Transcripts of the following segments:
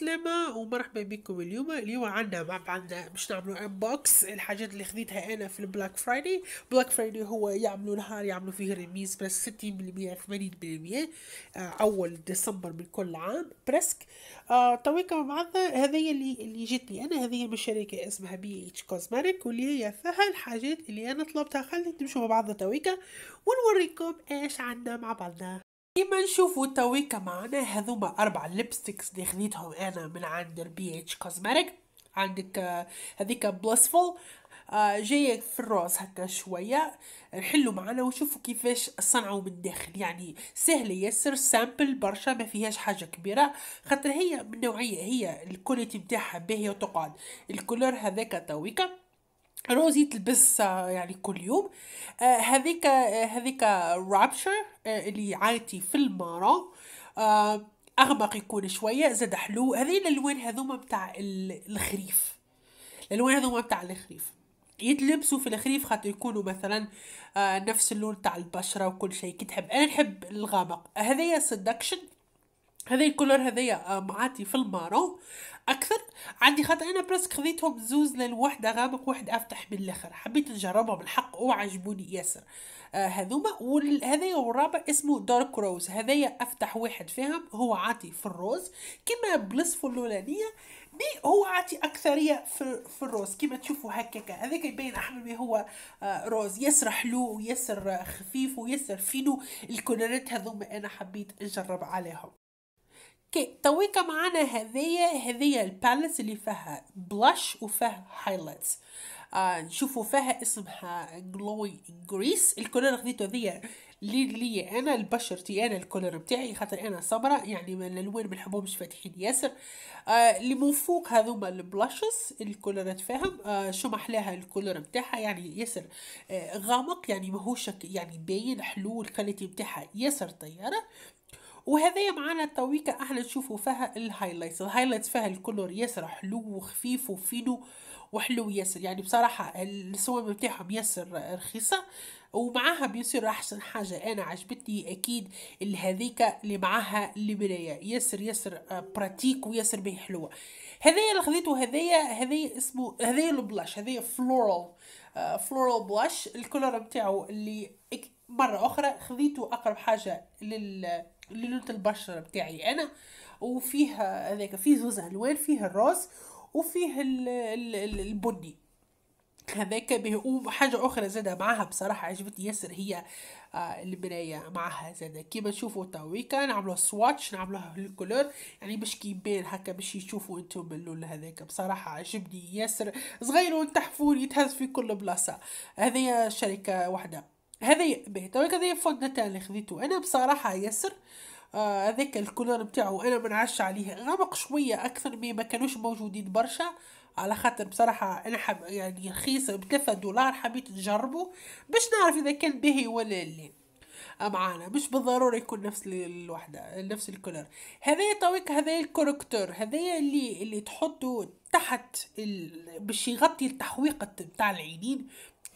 سلامة ومرحبا بكم اليوم اليوم عندنا مع بعضنا باش نعملو انبوكس الحاجات اللي خديتها انا في البلاك فرايدي بلاك فرايدي هو يعملو نهار يعملو فيه رميز بس 60% 80% اول ديسمبر من كل عام برسك آه تويك مع بعضنا هذيا اللي اللي جتني انا هذيا من شركة اسمها بي اتش كوزماريك واللي هي فيها الحاجات اللي انا طلبتها خلينا نمشو مع بعضنا تويكا ونوريكم ايش عندنا مع بعضنا كيما نشوفو تويكا معانا هذوما اربع ليبستكس اللي خديتهم انا من عند البي اتش كوزماتيك عندك آه، هذيك بلسفول آه، جاية في الروز هكا شوية نحلو معانا ونشوفوا كيفاش صنعوا من الداخل يعني سهلة ياسر سامبل برشا ما فيهاش حاجة كبيرة خاطر هي من نوعية هي الكواليتي متاعها باهية وتقعد الكولور هذاك تويكا روزي تلبس آه، يعني كل يوم آه، هذيك آه، هذيك رابشر اللي عايتي في المارا اغمق يكون شويه زاد حلو هذين الالوان هذوما بتاع الخريف الالوان هذوما بتاع الخريف يتلبسوا في الخريف خاطر يكونوا مثلا نفس اللون تاع البشره وكل شيء كي تحب انا نحب الغامق هذيا سدكشن هذي الكولور هذيا معاتي في المارو اكثر عندي خاطر انا برسك خذيتهم زوز للوحده غامق واحد افتح بالاخر حبيت نجربهم الحق وعجبوني ياسر آه هذوما وهذايا والرابع اسمه دارك روز هذايا افتح واحد فيهم هو عاطي في الروز كما بلسفو الاولانيه مي هو عاطي اكثريه في, في الروز كما تشوفوا هكاكا هذاك يبين احمد مي هو آه روز ياسر حلو وياسر خفيف وياسر فينو الكولورات هذوما انا حبيت نجرب عليهم اوكي تويكا معانا هذيا هذيا الباليت اللي فيها بلاش وفيها هايلايتس آه نشوفوا فيها اسمها جلوي جريس الكولر خديته هذيا لي لي انا البشرتي انا الكولر بتاعي خاطر انا صبرة يعني من الالوان ما مش فاتحين ياسر آه اللي من فوق هذوما البلاشز الكولرات فيهم آه شو محلاها الكولر بتاعها يعني ياسر آه غامق يعني ماهوش يعني باين حلو الكاليتي بتاعها ياسر طياره وهذا معانا التويكة احنا نشوفوا فيها الهايلايتس الهايلايتس فيها الكلور ياسر حلو وخفيف وفينو وحلو ياسر يعني بصراحه الصور بتاعهم ياسر رخيصه ومعاها بيصير احسن حاجه انا عجبتني اكيد اللي اللي معاها المرايه ياسر ياسر براتيك وياسر بيه حلوه هذايا اللي خذيته هذايا هذايا اسمه هذايا البلاش هذايا فلورال فلورال بلاش الكولور بتاعه اللي مره اخرى خذيته اقرب حاجه لل ليلة البشرة بتاعي أنا وفيها هذاك فيه زوز ألوان فيه الراس وفيه البني هذاك به وحاجة أخرى زادة معاها بصراحة عجبتني ياسر هي آه المراية معاها زادة كيما تشوفوا تاويكا نعملو سواتش نعملوها الكولور يعني باش كيبان هكا باش يشوفوا انتم اللون هذاك بصراحة عجبني ياسر صغير وانتحفون يتهز في كل بلاصة هذه شركة واحدة هذا يأبه توك هذا الفندة اللي خذيته انا بصراحة ياسر آه، هذاك آه الكولر بتاعه انا منعش عليه غمق شوية اكثر ما كانوش موجودين برشا على خاطر بصراحة انا حب يعني رخيص بثلاثة دولار حبيت نجربه باش نعرف اذا كان باهي ولا لا معانا مش بالضرورة يكون نفس الوحدة نفس الكولر هذايا طويق هذايا الكوركتور هذايا اللي اللي تحطه تحت ال... باش يغطي التحويقة بتاع العينين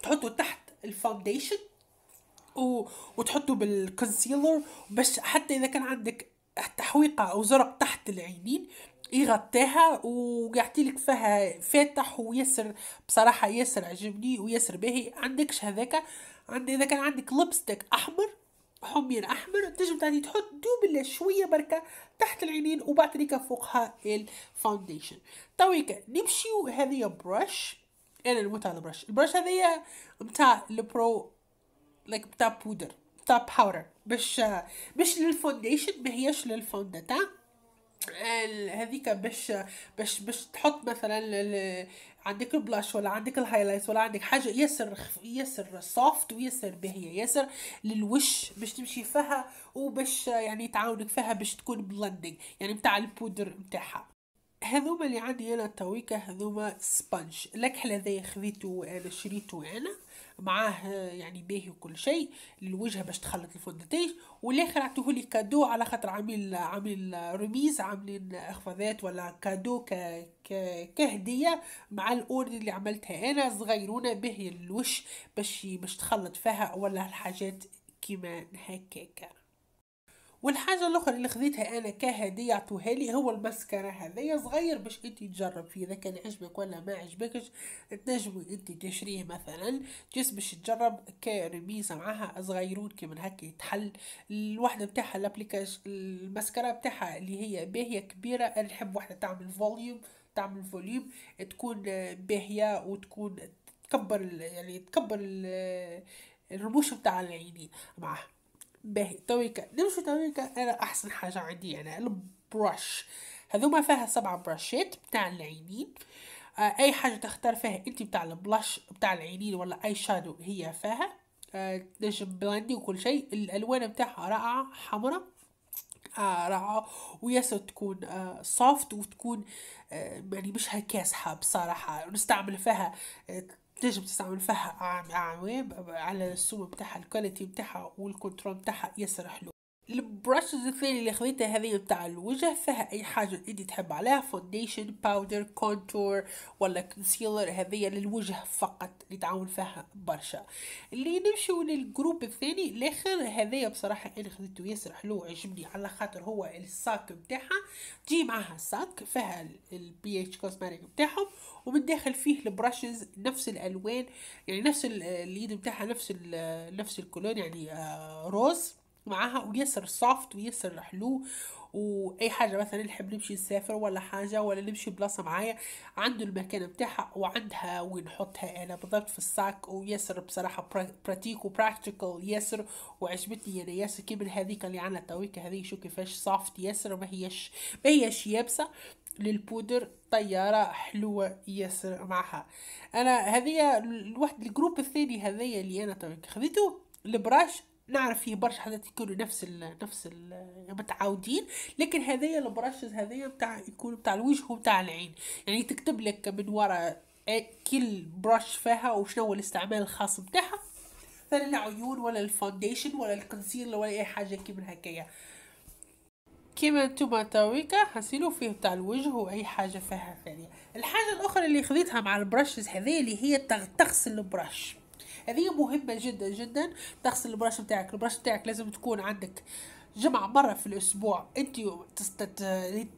تحطه تحت الفاونديشن و... وتحطه بالكونسيلر باش حتى اذا كان عندك تحويقة او زرق تحت العينين يغطيها ويعطي لك فيها فاتح وياسر بصراحه ياسر عجبني وياسر باهي عندكش هذاك عند اذا كان عندك لبستك احمر حمير احمر تجم تاني تحط دوبل شويه بركه تحت العينين وبعد ذلك فوقها الفاونديشن تويك نمشيو هذه برش انا نموت على البرش البرش هذه متاع البرو لايك بتاع بودر بتاع باودر باش مش للفونديشن ما هياش للفوندة هذيك باش باش باش تحط مثلا عندك البلاش ولا عندك الهايلايت ولا عندك حاجه ياسر ياسر سوفت وياسر باهيه ياسر للوش باش تمشي فيها وباش يعني تعاونك فيها باش تكون بلندنج يعني بتاع البودر بتاعها هذوما اللي عندي انا تويكا هذوما سبانج الكحل هذايا خذيته انا شريته انا معاه يعني باهي وكل شيء للوجه باش تخلط الفونداتيج والاخر عطوه لي كادو على خاطر عامل عامل رميز عاملين اخفاضات ولا كادو ك كهديه مع الاوردر اللي عملتها انا صغيرونه باهي الوش باش باش تخلط فيها ولا الحاجات كيما هكاكه والحاجه الاخرى اللي خذيتها انا كهديه عطوها لي هو المسكرة يا صغير باش انت تجرب فيه اذا كان عجبك ولا ما عجبكش تنجم انت تشريه مثلا جس باش تجرب كرميزه معاها صغيرون كيما هكا يتحل الوحده بتاعها الابليكاش المسكرة بتاعها اللي هي باهيه كبيره انا نحب وحده تعمل فوليوم تعمل فوليوم تكون باهيه وتكون تكبر يعني تكبر الرموش نتاع العينين معاها باهي تويكا نمشي تويكا انا احسن حاجه عندي انا يعني البرش هذوما فيها سبعة براشات بتاع العينين آه اي حاجه تختار فيها انت بتاع البلاش بتاع العينين ولا اي شادو هي فيها آه بلاندي وكل شيء الالوان بتاعها رائعه حمراء آه رائعة وياسر تكون آه سوفت وتكون آه يعني مش هكاسحة بصراحة نستعمل فيها آه، تنجم تستعمل فيها عوامل على السوم بتاعها الكواليتي بتاعها والكنترول بتاعها ياسر حلو البرشز الثاني اللي خذيتها هذه بتاع الوجه فيها اي حاجه انت تحب عليها فونديشن باودر كونتور ولا كونسيلر هذه للوجه فقط اللي تعاون فيها برشا اللي نمشيو للجروب الثاني الاخر هذايا بصراحه انا خذيته ياسر حلو عجبني على خاطر هو الساك بتاعها تجي معاها ساك فيها البي اتش كوزماتيك بتاعهم ومن داخل فيه البرشز نفس الالوان يعني نفس اليد بتاعها نفس نفس الكولون يعني روز آه، معاها ويسر سوفت ويسر حلو واي حاجه مثلا نحب يحب نمشي نسافر ولا حاجه ولا نمشي بلاصه معايا عنده المكان بتاعها وعندها ونحطها انا بالضبط في الساك وياسر بصراحه براتيك وبراكتيكال ياسر وعجبتني انا ياسر كي هذيك اللي عنا تويك هذيك شو كيفاش سوفت ياسر ما هيش ما هيش يابسه للبودر طيارة حلوة ياسر معها أنا هذه الواحد الجروب الثاني هذية اللي أنا طبعا خذيته البراش نعرف فيه برشا حاجات يكونوا نفس ال نفس ال متعودين لكن هذايا البرشز هذايا بتاع يكون بتاع الوجه وبتاع العين يعني تكتب لك من ورا كل برش فيها وشنو الاستعمال الخاص بتاعها مثلا العيون ولا الفونديشن ولا الكونسيلر ولا اي حاجه كيما هكايا كيما نتوما تويكا حسيلو فيه بتاع الوجه واي حاجه فيها ثانيه الحاجه الاخرى اللي خذيتها مع البرشز هذه اللي هي تغسل البرش هذه مهمة جدا جدا تغسل البراش بتاعك البراش بتاعك لازم تكون عندك جمعة مرة في الأسبوع أنت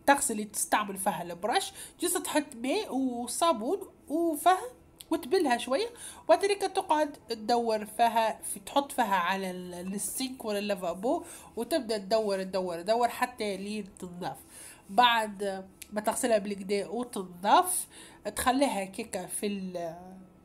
تغسل اللي تستعمل فيها البراش جزء تحط ماء وصابون وفه وتبلها شوية وبعد تقعد تدور فيها في تحط فيها على السينك ولا اللافابو وتبدأ تدور تدور تدور حتى لين تنظف بعد ما تغسلها بالكدا وتنظف تخليها كيكة في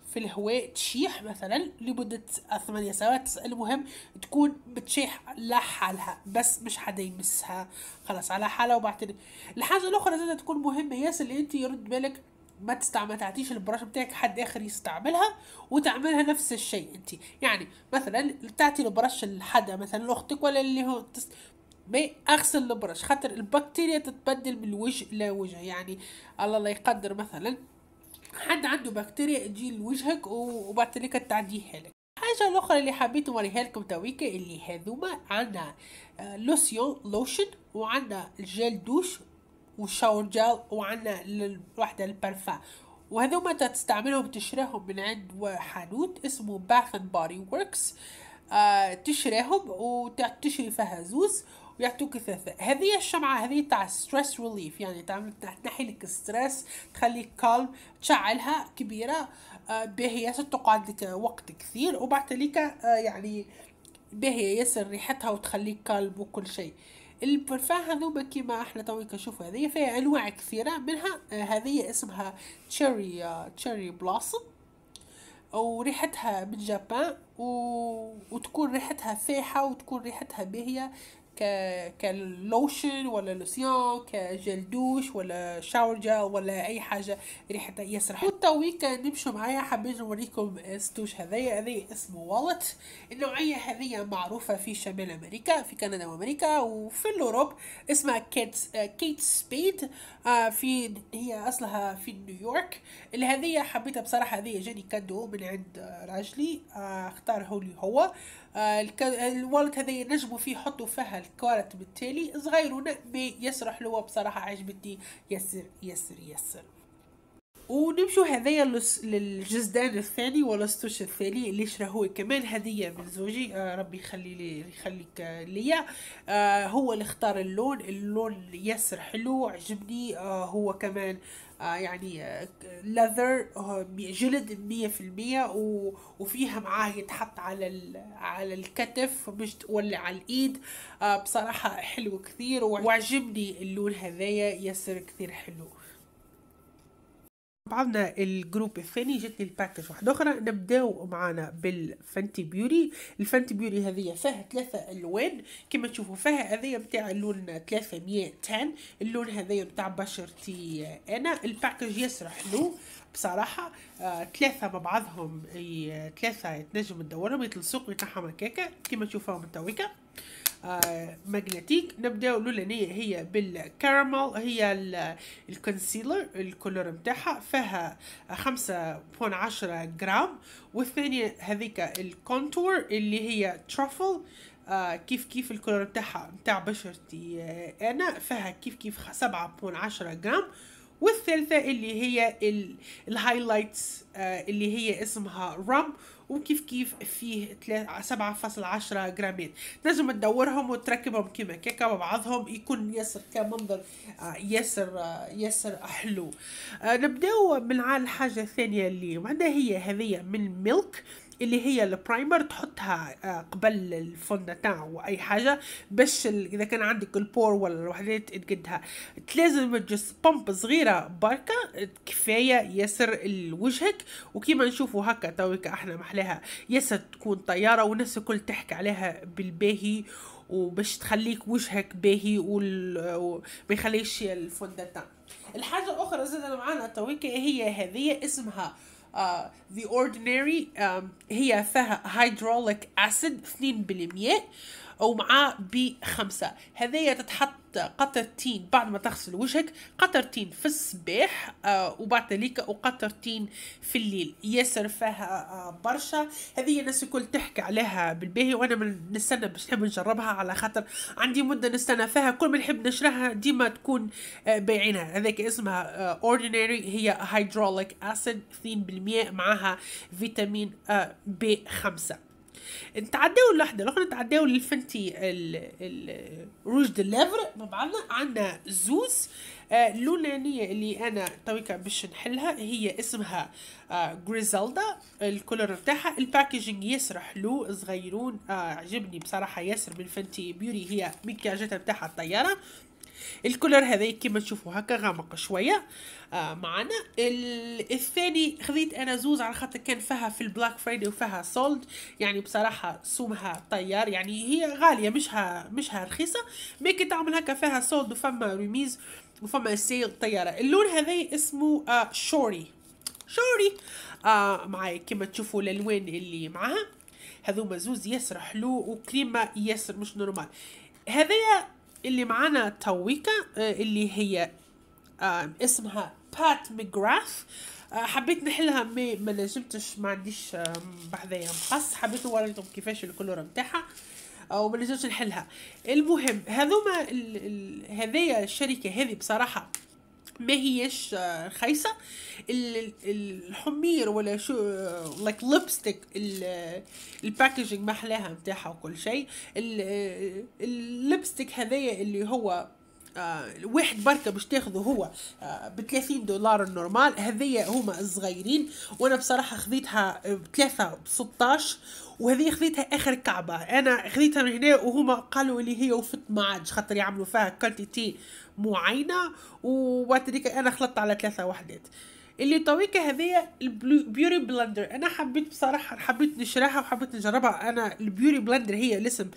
في الهواء تشيح مثلا لمدة ثمانية ساعات المهم تكون بتشيح لحالها بس مش حدا يمسها خلاص على حالها وبعدين الحاجة الأخرى زادة تكون مهمة ياسر اللي أنت يرد بالك ما تستعمل تعطيش البراش بتاعك حد اخر يستعملها وتعملها نفس الشيء انت يعني مثلا تعطي البراش لحدا مثلا لاختك ولا اللي هو تست... ما اغسل البراش خاطر البكتيريا تتبدل من وجه لوجه يعني الله لا يقدر مثلا حد عنده بكتيريا تجي لوجهك وبعد ذلك تعدي حالك الحاجه الاخرى اللي حبيت نوريها لكم تويكا اللي هذوما عندنا لوسيون لوشن وعندنا جيل دوش وشاور جيل وعندنا الوحده البارفا وهذوما تستعملهم تشراهم من عند حانوت اسمه باث اند باري وركس آه تشراهم وتشري فيها زوز ويعطوك ثلاثة هذه الشمعة هذه تاع ستريس ريليف يعني تنحي لك ستريس تخليك كالم تشعلها كبيرة آه، باهية ياسر تقعد لك وقت كثير وبعد ذلك آه، يعني باهية ياسر ريحتها وتخليك كالم وكل شيء البرفان هذوما كيما احنا تويك كنشوفو هذه فيها انواع كثيره منها آه، هذه اسمها تشيري تشيري بلاسم وريحتها من جابان و... وتكون ريحتها فاحة وتكون ريحتها باهية ك كلوشن ولا لوسيون كجل دوش ولا شاور جل ولا اي حاجه ريحتها يسرح ويك نمشوا معايا حبيت نوريكم استوش هذايا هذايا اسمه والت النوعيه هذه معروفه في شمال امريكا في كندا وامريكا وفي الاوروب اسمها كيت كيت سبيد في هي اصلها في نيويورك اللي هذه حبيتها بصراحه هذه جاني كادو من عند راجلي آه، اختاره لي هو آه، الوالت هذا نجموا فيه حطوا فيها الكارت بالتالي صغيرون بيسرح له بصراحة عجبتني يسر يسر يسر ونمشوا هذايا للجزدان الثاني والاستوش الثاني اللي شراهو كمان هدية من زوجي آه ربي يخلي لي يخليك ليا آه هو اللي اختار اللون اللون ياسر حلو عجبني آه هو كمان آه يعني لذر آه،, آه جلد مية في المية وفيها معاه يتحط على على الكتف مش تولع على الايد آه بصراحة حلو كثير وعجبني اللون هذايا ياسر كثير حلو بعضنا الجروب الثاني جتني الباكج واحدة أخرى نبداو معانا بالفانتي بيوري الفانتي بيوري هذه فيها ثلاثة ألوان كما تشوفوا فيها هذه متاع اللون 300 تان اللون هذايا متاع بشرتي أنا الباكج ياسر حلو بصراحة آه، ثلاثة مع بعضهم ثلاثة تنجم تدورهم يتلصق ويتنحم هكاكا كما تشوفوهم تويكا ماجنتيك آه، نبدا الاولانية هي بالكراميل هي الكونسيلر الكولور متاعها فيها خمسة بون عشرة جرام والثانية هذيك الكونتور اللي هي ترافل آه كيف كيف الكولور متاعها متاع بشرتي آه انا فيها كيف كيف سبعة بون عشرة جرام والثالثة اللي هي الهايلايتس آه اللي هي اسمها رم وكيف كيف فيه 7.10 جرامات تنجم تدورهم وتركبهم كيما كيكا مع بعضهم يكون ياسر كمنظر آه، ياسر آه، ياسر حلو آه، نبداو من على الحاجه الثانيه اللي عندها هي هذه من ميلك اللي هي البرايمر تحطها آه، قبل الفندق تاعو اي حاجه باش اذا كان عندك البور ولا الوحدات تقدها تلازم تجس بومب صغيره بركه كفايه ياسر لوجهك وكيما نشوفوا هكا تويك احنا محلاها ياسر تكون طياره والناس الكل تحكي عليها بالباهي وباش تخليك وجهك باهي وما يخليش الفونداتان الحاجه الاخرى زاد معانا تويك هي هذه اسمها Uh, the ordinary um, هي فيها هيدروليك acid 2% او معاه خمسة هذايا تتحط قطرتين بعد ما تغسل وجهك قطرتين في الصباح آه، وبعد ذلك وقطرتين في الليل ياسر فيها آه، برشا هذه الناس الكل تحكي عليها بالباهي وانا من نستنى باش نحب نجربها على خاطر عندي مده نستنى فيها كل ما نحب نشرها ديما تكون بعينها آه، بايعينها هذاك اسمها اوردينري هي هيدروليك اسيد 2% معاها فيتامين بي 5 نتعداو اللحظه الاخرى نتعداو للفنتي روج دو ليفر بعضنا عندنا زوز آه، اللونانيه اللي انا تويكا باش نحلها هي اسمها جريزالدا آه، الكولر نتاعها الباكجينج ياسر حلو صغيرون آه، عجبني بصراحه ياسر من فنتي بيوري هي مكياجاتها نتاعها الطياره الكولر هذا كيما تشوفوا هكا غامق شويه آه معنا الثاني خذيت انا زوز على خاطر كان فيها في البلاك فرايدي وفيها سولد يعني بصراحه سومها طيار يعني هي غاليه مشها مشها رخيصه مي كي تعمل هكا فيها سولد وفما ريميز وفما سيل طياره اللون هذا اسمه آه شوري شوري آه معايا كيما تشوفوا الالوان اللي معاها هذوما زوز ياسر حلو وكريمه ياسر مش نورمال هذايا اللي معانا تويكا آه، اللي هي آه، اسمها بات آه، ميغراث حبيت نحلها مي ما نجمتش ما عنديش بحذايا مقص حبيت نوريكم كيفاش الكلور نتاعها وما نجمتش نحلها المهم هذوما هذايا الشركه هذه بصراحه ما هيش آه، خايسة الحمير ولا شو لايك ليبستيك الباكجينج محلاها متاعها وكل شيء الليبستيك آه، هذايا اللي هو آه، واحد بركة باش تاخذه هو ب 30 دولار النورمال هذيا هما الصغيرين وانا بصراحة خذيتها بثلاثة ب 16 وهذه خذيتها اخر كعبة انا خذيتها من هنا وهما قالوا لي هي وفت ما عادش خاطر يعملوا فيها كونتيتي معينه وبعد ذيك انا خلطت على ثلاثه وحدات اللي طويكة هذية البيوري بلندر انا حبيت بصراحه حبيت نشراها وحبيت نجربها انا البيوري بلندر هي الاسم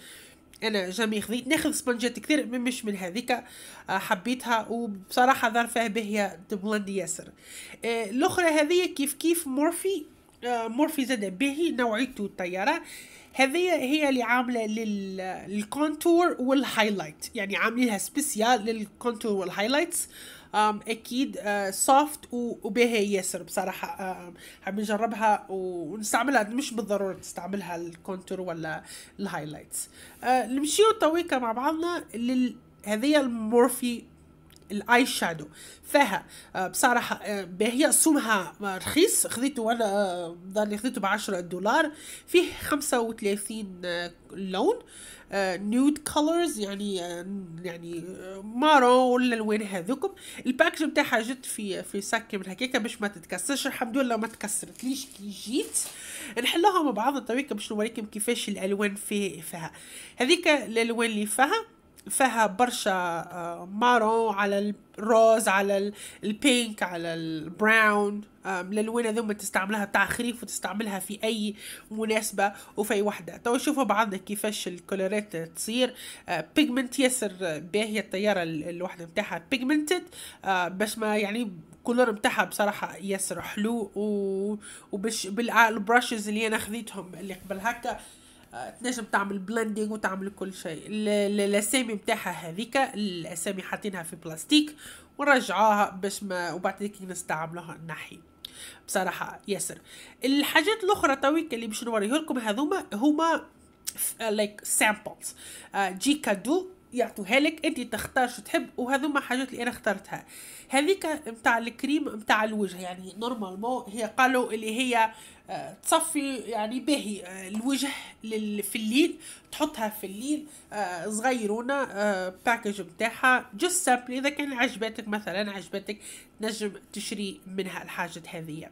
انا جامي خذيت ناخذ سبونجات كثير مش من هذيك آه، حبيتها وبصراحه دار فيها باهيه بلند ياسر آه، الاخرى هذية كيف كيف مورفي آه، مورفي زاد باهي نوعيته الطياره هذه هي اللي عامله للكونتور والهايلايت يعني عاملينها سبيسيال للكونتور أم اكيد سوفت أه، وبها ياسر بصراحه حابين نجربها ونستعملها مش بالضروره تستعملها الكونتور ولا الهايلايت أه، نمشيو طويقة مع بعضنا لل هذه المورفي الاي شادو فيها آه، بصراحه آه، هي سومها آه، رخيص خذيته وانا ظني خذيته ب 10 دولار فيه 35 لون نيود uh, كولرز يعني uh, يعني مارو ولا الوان هذوكم الباكج نتاعها جت في في سكه من هكاكا باش ما تتكسرش الحمد لله ما ليش كي جيت نحلوها مع بعض طريقه باش نوريكم كيفاش الالوان فيه فيها هذيك الالوان اللي فيها فيها برشا آه، مارون على الروز على البينك على البراون الالوان هذوما تستعملها تاع خريف وتستعملها في اي مناسبه وفي اي وحده تو نشوفوا بعضنا كيفاش الكولوريت تصير بيجمنت آه، ياسر آه، باهيه الطياره الوحده نتاعها بيجمنتد باش ما يعني الكولور نتاعها بصراحه ياسر حلو وباش بالبراشز اللي انا خذيتهم اللي قبل هكا تنجم تعمل بلندنج وتعمل كل شيء الاسامي نتاعها هذيك الاسامي حاطينها في بلاستيك ونرجعوها باش ما وبعد ذلك نستعملوها نحي بصراحه ياسر الحاجات الاخرى تويك اللي باش نوريه لكم هذوما هما لايك سامبلز جي كادو يعطوها لك انت تختار شو تحب ما حاجات اللي انا اخترتها هذيك نتاع الكريم نتاع الوجه يعني مو هي قالوا اللي هي آه، تصفي يعني باهي الوجه في الليل تحطها في الليل آه، صغيرونا آه، باكج نتاعها جست سامبل اذا كان عجبتك مثلا عجبتك تنجم تشري منها الحاجه هذه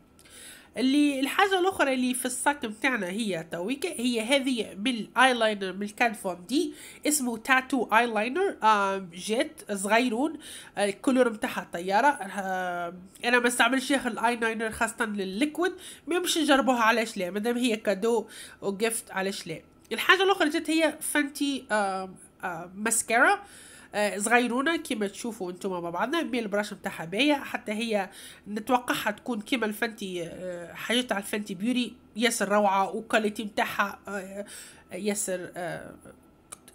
اللي الحاجة الأخرى اللي في الساك بتاعنا هي تويك هي هذه بالايلاينر من فورم دي اسمه تاتو ايلاينر جيت صغيرون آه، الكلور بتاعها طيارة آه، أنا ما استعملش ياخد الايلاينر خاصة للليكويد ما مش نجربوها علاش لا مادام هي كادو وجفت علاش لا الحاجة الأخرى جت هي فانتي ماسكارا آه، صغيرونه كما تشوفوا انتم مع بعضنا الميل البراش نتاعها باهيه حتى هي نتوقعها تكون كيما الفنتي آه، حاجات تاع الفنتي بيوري ياسر روعه وكاليتي نتاعها آه، ياسر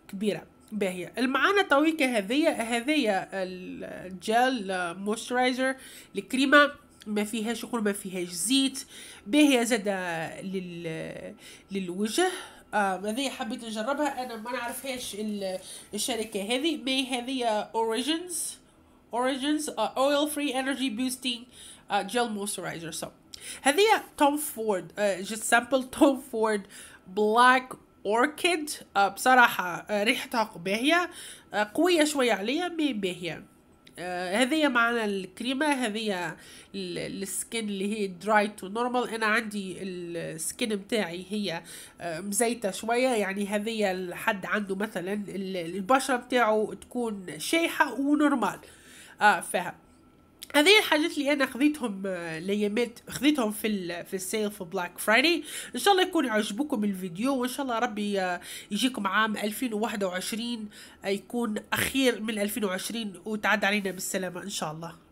كبيره باهية المعانا طويكة هذية هذية الجل موسترايزر الكريمة ما فيهاش يقول ما فيهاش زيت باهية زادة لل... للوجه آه هذه حبيت نجربها انا ما نعرفهاش الشركه هذه مي هذه اوريجينز اوريجينز اويل فري انرجي بوستينج جيل موسترايزر سو هذه توم فورد جست سامبل توم فورد بلاك اوركيد بصراحه آه، ريحتها باهيه آه، قويه شويه عليا مي باهيه آه هذه معنا الكريمة هذه السكين اللي هي دراي تو نورمال انا عندي السكين متاعي هي آه، مزيتة شوية يعني هذه الحد عنده مثلا البشرة متاعه تكون شايحة ونورمال آه فيها هذه الحاجات اللي انا خذيتهم آه، ليامات خذيتهم في في السيل في بلاك فرايدي ان شاء الله يكون عجبكم الفيديو وان شاء الله ربي آه، يجيكم عام 2021 آه، يكون اخير من 2020 وتعد علينا بالسلامه ان شاء الله